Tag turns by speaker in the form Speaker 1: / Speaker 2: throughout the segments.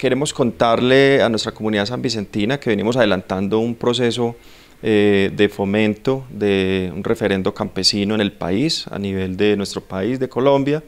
Speaker 1: queremos contarle a nuestra comunidad san Vicentina que venimos adelantando un proceso eh, de fomento de un referendo campesino en el país, a nivel de nuestro país, de Colombia.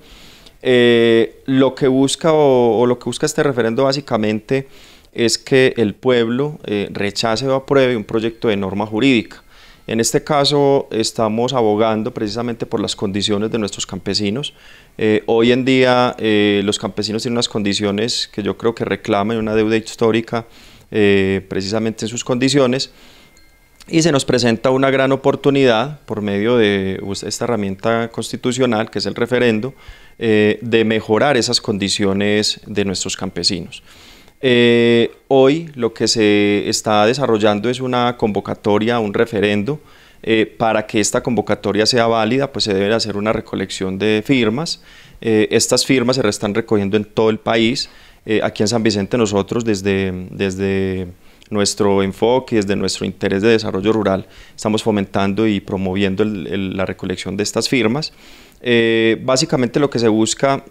Speaker 1: Eh, lo que busca o, lo que busca este referendo básicamente es que el pueblo eh, rechace o apruebe un proyecto de norma jurídica. En este caso estamos abogando precisamente por las condiciones de nuestros campesinos. Eh, hoy en día eh, los campesinos tienen unas condiciones que yo creo que reclaman una deuda histórica eh, precisamente en sus condiciones y se nos presenta una gran oportunidad por medio de esta herramienta constitucional que es el referendo de mejorar esas condiciones de nuestros campesinos. Eh, hoy lo que se está desarrollando es una convocatoria, un referendo. Eh, para que esta convocatoria sea válida, pues se debe hacer una recolección de firmas. Eh, estas firmas se están recogiendo en todo el país. aquí en San Vicente nosotros desde, desde nuestro enfoque, desde nuestro interés de desarrollo rural, estamos fomentando y promoviendo la recolección de estas firmas. básicamente lo que se busca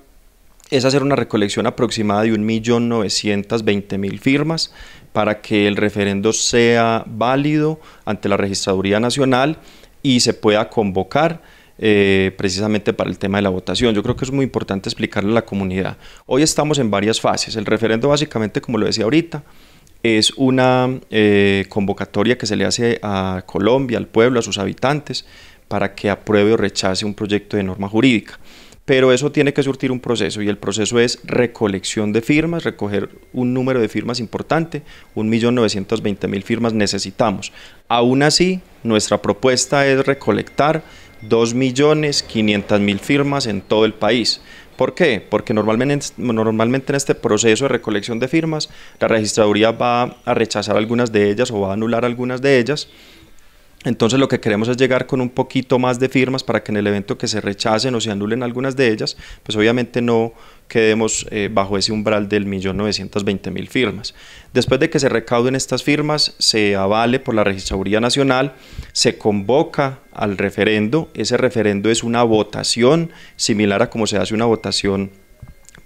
Speaker 1: es hacer una recolección aproximada de 1.920.000 firmas para que el referendo sea válido ante la Registraduría Nacional y se pueda convocar eh, precisamente para el tema de la votación. Yo creo que es muy importante explicarle a la comunidad. Hoy estamos en varias fases. El referendo básicamente, como lo decía ahorita, es una eh, convocatoria que se le hace a Colombia, al pueblo, a sus habitantes, para que apruebe o rechace un proyecto de norma jurídica pero eso tiene que surtir un proceso y el proceso es recolección de firmas, recoger un número de firmas importante, 1.920.000 firmas necesitamos. Aún así, nuestra propuesta es recolectar 2.500.000 firmas en todo el país. ¿Por qué? Porque normalmente, normalmente en este proceso de recolección de firmas, la registraduría va a rechazar algunas de ellas o va a anular algunas de ellas entonces lo que queremos es llegar con un poquito más de firmas para que en el evento que se rechacen o se anulen algunas de ellas, pues obviamente no quedemos eh, bajo ese umbral del millón mil firmas. Después de que se recauden estas firmas, se avale por la Registraduría Nacional, se convoca al referendo, ese referendo es una votación similar a como se hace una votación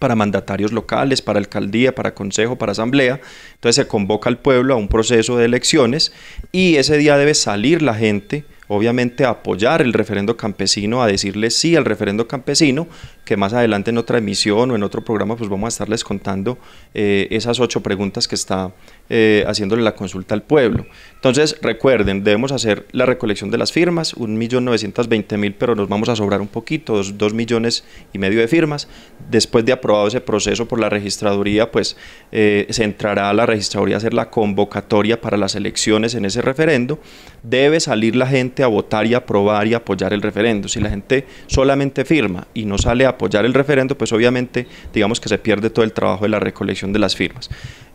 Speaker 1: para mandatarios locales, para alcaldía, para consejo, para asamblea. Entonces se convoca al pueblo a un proceso de elecciones y ese día debe salir la gente obviamente a apoyar el referendo campesino, a decirle sí al referendo campesino, que más adelante en otra emisión o en otro programa pues vamos a estarles contando eh, esas ocho preguntas que está eh, haciéndole la consulta al pueblo. Entonces recuerden, debemos hacer la recolección de las firmas, 1.920.000 pero nos vamos a sobrar un poquito, 2 millones y medio de firmas. Después de aprobado ese proceso por la registraduría pues eh, se entrará a la registraduría a hacer la convocatoria para las elecciones en ese referendo. Debe salir la gente a votar y aprobar y apoyar el referendo. Si la gente solamente firma y no sale a apoyar el referendo, pues obviamente digamos que se pierde todo el trabajo de la recolección de las firmas.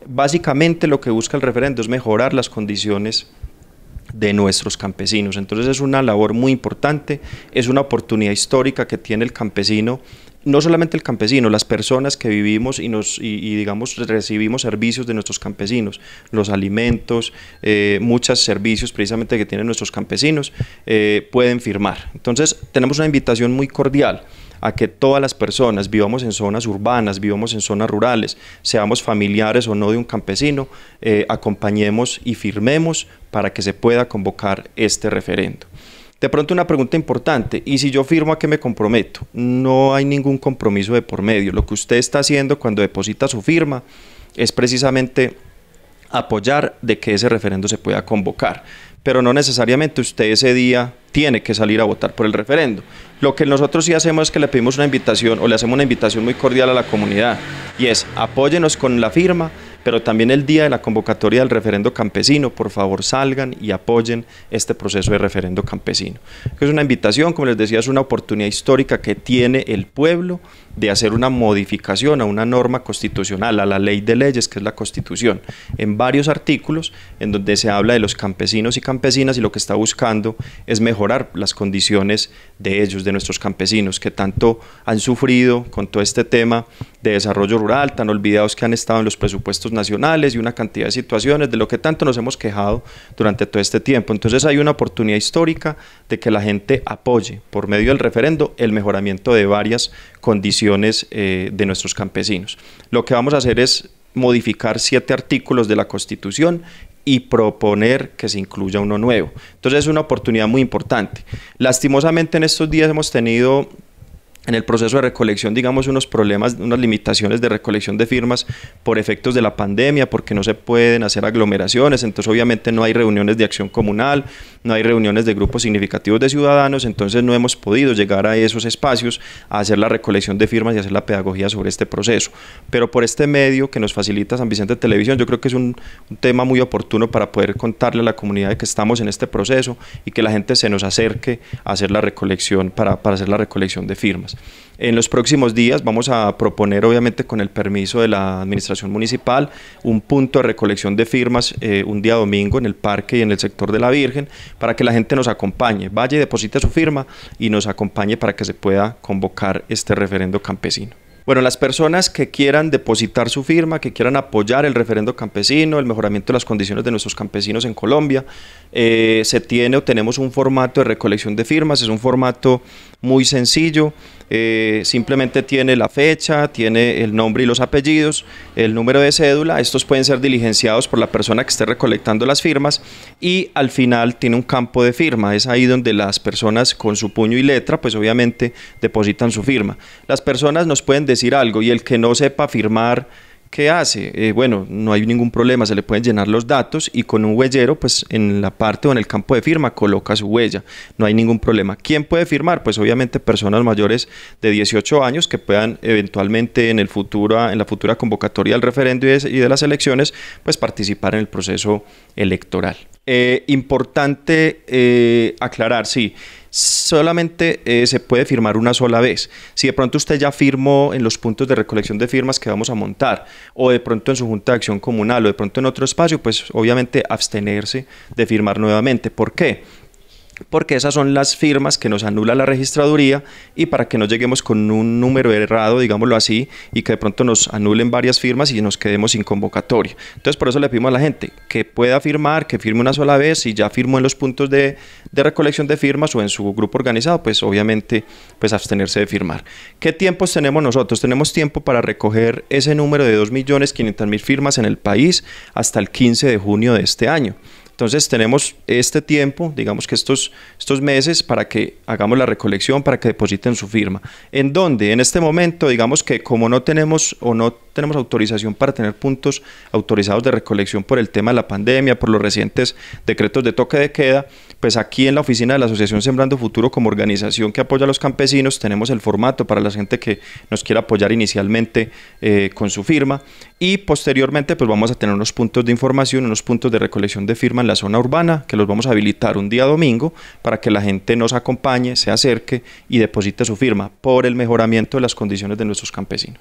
Speaker 1: Básicamente lo que busca el referendo es mejorar las condiciones de nuestros campesinos. Entonces es una labor muy importante, es una oportunidad histórica que tiene el campesino no solamente el campesino, las personas que vivimos y, nos, y, digamos, recibimos servicios de nuestros campesinos, los alimentos, eh, muchos servicios precisamente que tienen nuestros campesinos, eh, pueden firmar. Entonces, tenemos una invitación muy cordial a que todas las personas, vivamos en zonas urbanas, vivamos en zonas rurales, seamos familiares o no de un campesino, eh, acompañemos y firmemos para que se pueda convocar este referendo. De pronto una pregunta importante, ¿y si yo firmo a qué me comprometo? No hay ningún compromiso de por medio. Lo que usted está haciendo cuando deposita su firma es precisamente apoyar de que ese referendo se pueda convocar. Pero no necesariamente usted ese día tiene que salir a votar por el referendo. Lo que nosotros sí hacemos es que le pedimos una invitación o le hacemos una invitación muy cordial a la comunidad y es apóyenos con la firma, pero también el día de la convocatoria del referendo campesino, por favor salgan y apoyen este proceso de referendo campesino. Es una invitación, como les decía, es una oportunidad histórica que tiene el pueblo de hacer una modificación a una norma constitucional, a la ley de leyes, que es la constitución, en varios artículos en donde se habla de los campesinos y campesinas y lo que está buscando es mejorar las condiciones de ellos, de nuestros campesinos, que tanto han sufrido con todo este tema de desarrollo rural, tan olvidados que han estado en los presupuestos nacionales y una cantidad de situaciones de lo que tanto nos hemos quejado durante todo este tiempo. Entonces hay una oportunidad histórica de que la gente apoye por medio del referendo el mejoramiento de varias condiciones eh, de nuestros campesinos. Lo que vamos a hacer es modificar siete artículos de la Constitución y proponer que se incluya uno nuevo. Entonces es una oportunidad muy importante. Lastimosamente en estos días hemos tenido en el proceso de recolección, digamos, unos problemas, unas limitaciones de recolección de firmas por efectos de la pandemia, porque no se pueden hacer aglomeraciones, entonces obviamente no hay reuniones de acción comunal, no hay reuniones de grupos significativos de ciudadanos, entonces no hemos podido llegar a esos espacios a hacer la recolección de firmas y hacer la pedagogía sobre este proceso. Pero por este medio que nos facilita San Vicente Televisión, yo creo que es un, tema muy oportuno para poder contarle a la comunidad que estamos en este proceso y que la gente se nos acerque a hacer la recolección, para hacer la recolección de firmas. En los próximos días vamos a proponer, obviamente con el permiso de la Administración Municipal, un punto de recolección de firmas eh, un día domingo en el parque y en el sector de la Virgen para que la gente nos acompañe, vaya y deposite su firma y nos acompañe para que se pueda convocar este referendo campesino. Bueno, las personas que quieran depositar su firma, que quieran apoyar el referendo campesino, el mejoramiento de las condiciones de nuestros campesinos en Colombia, eh, se tiene o tenemos un formato de recolección de firmas, es un formato muy sencillo, eh, simplemente tiene la fecha, tiene el nombre y los apellidos, el número de cédula, estos pueden ser diligenciados por la persona que esté recolectando las firmas y al final tiene un campo de firma, es ahí donde las personas con su puño y letra, pues obviamente depositan su firma. Las personas nos pueden decir decir algo y el que no sepa firmar, ¿qué hace? Eh, bueno, no hay ningún problema, se le pueden llenar los datos y con un huellero, pues en la parte o en el campo de firma coloca su huella, no hay ningún problema. ¿Quién puede firmar? Pues obviamente personas mayores de 18 años que puedan eventualmente en, el futuro en la futura convocatoria del referendo y de, y de las elecciones, pues participar en el proceso electoral. Eh, importante eh, aclarar, sí. Solamente eh, se puede firmar una sola vez. Si de pronto usted ya firmó en los puntos de recolección de firmas que vamos a montar, o de pronto en su junta de acción comunal, o de pronto en otro espacio, pues obviamente abstenerse de firmar nuevamente. ¿Por qué? porque esas son las firmas que nos anula la registraduría y para que no lleguemos con un número errado, digámoslo así, y que de pronto nos anulen varias firmas y nos quedemos sin convocatoria. Entonces, por eso le pedimos a la gente que pueda firmar, que firme una sola vez, si ya firmó en los puntos de, recolección de firmas o en su grupo organizado, pues obviamente pues abstenerse de firmar. ¿Qué tiempos tenemos nosotros? Tenemos tiempo para recoger ese número de 2.500.000 firmas en el país hasta el 15 de junio de este año. Entonces tenemos este tiempo, digamos que estos, estos meses, para que hagamos la recolección, para que depositen su firma. En donde, en este momento, digamos que como no tenemos o no tenemos autorización para tener puntos autorizados de recolección por el tema de la pandemia, por los recientes decretos de toque de queda, pues aquí en la oficina de la Asociación Sembrando Futuro como organización que apoya a los campesinos tenemos el formato para la gente que nos quiera apoyar inicialmente eh, con su firma y posteriormente pues vamos a tener unos puntos de información, unos puntos de recolección de firma en la zona urbana que los vamos a habilitar un día domingo para que la gente nos acompañe, se acerque y deposite su firma por el mejoramiento de las condiciones de nuestros campesinos.